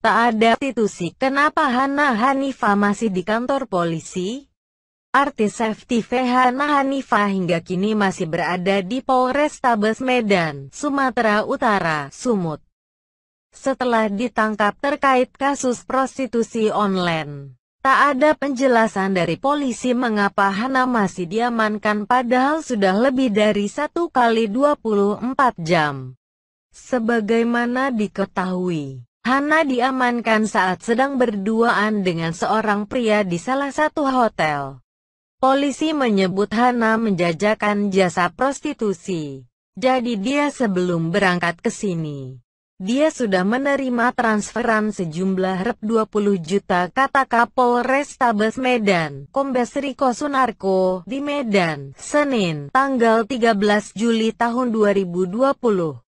Tak ada institusi kenapa Hana Hanifa masih di kantor polisi? Artis FTV Hana Hanifa hingga kini masih berada di Polrestabes Medan, Sumatera Utara, Sumut. Setelah ditangkap terkait kasus prostitusi online, tak ada penjelasan dari polisi mengapa Hana masih diamankan padahal sudah lebih dari 1 kali 24 jam. Sebagaimana diketahui, Hana diamankan saat sedang berduaan dengan seorang pria di salah satu hotel. Polisi menyebut Hana menjajakan jasa prostitusi. Jadi dia sebelum berangkat ke sini. Dia sudah menerima transferan sejumlah Rp 20 juta kata Kapolres Tabes Medan, Kombes Riko Sunarko, di Medan, Senin, tanggal 13 Juli tahun 2020.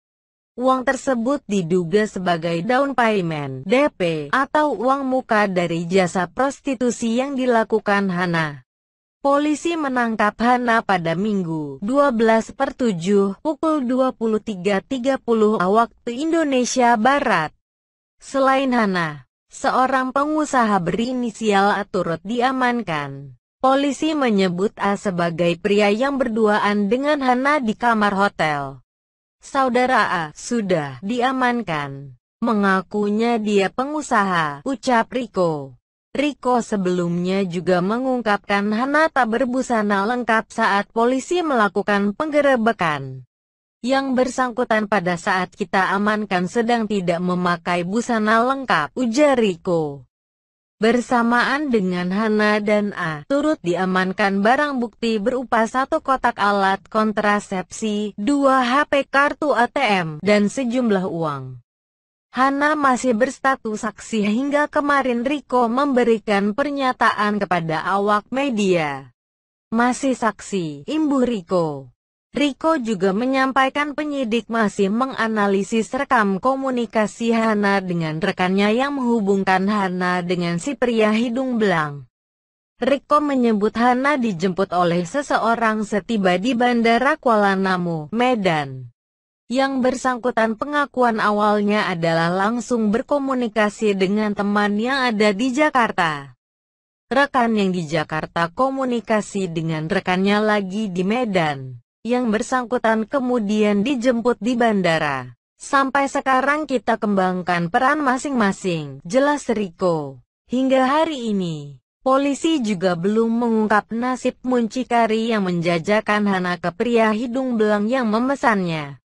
Uang tersebut diduga sebagai down payment (DP) atau uang muka dari jasa prostitusi yang dilakukan Hana. Polisi menangkap Hana pada Minggu 12 per 7 pukul 23.30 waktu Indonesia Barat. Selain Hana, seorang pengusaha berinisial A turut diamankan. Polisi menyebut A sebagai pria yang berduaan dengan Hana di kamar hotel. Saudara A sudah diamankan. Mengakunya dia pengusaha, ucap Riko. Riko sebelumnya juga mengungkapkan Hanata berbusana lengkap saat polisi melakukan penggerebekan. Yang bersangkutan pada saat kita amankan sedang tidak memakai busana lengkap, ujar Riko. Bersamaan dengan Hana dan A, turut diamankan barang bukti berupa satu kotak alat kontrasepsi, dua HP kartu ATM, dan sejumlah uang. Hana masih berstatus saksi hingga kemarin Riko memberikan pernyataan kepada awak media. Masih saksi, imbuh Riko. Riko juga menyampaikan penyidik masih menganalisis rekam komunikasi Hana dengan rekannya yang menghubungkan Hana dengan si pria hidung belang. Riko menyebut Hana dijemput oleh seseorang setiba di Bandara Kuala Namu, Medan. Yang bersangkutan pengakuan awalnya adalah langsung berkomunikasi dengan teman yang ada di Jakarta. Rekan yang di Jakarta komunikasi dengan rekannya lagi di Medan yang bersangkutan kemudian dijemput di bandara. Sampai sekarang kita kembangkan peran masing-masing, jelas Riko. Hingga hari ini, polisi juga belum mengungkap nasib muncikari yang menjajakan Hana ke pria hidung belang yang memesannya.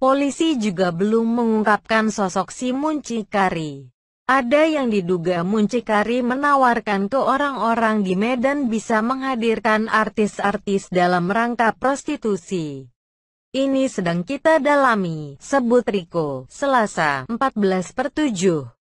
Polisi juga belum mengungkapkan sosok si muncikari. Ada yang diduga muncikari menawarkan ke orang-orang di Medan bisa menghadirkan artis-artis dalam rangka prostitusi. Ini sedang kita dalami, sebut Riko, Selasa, 14 per 7.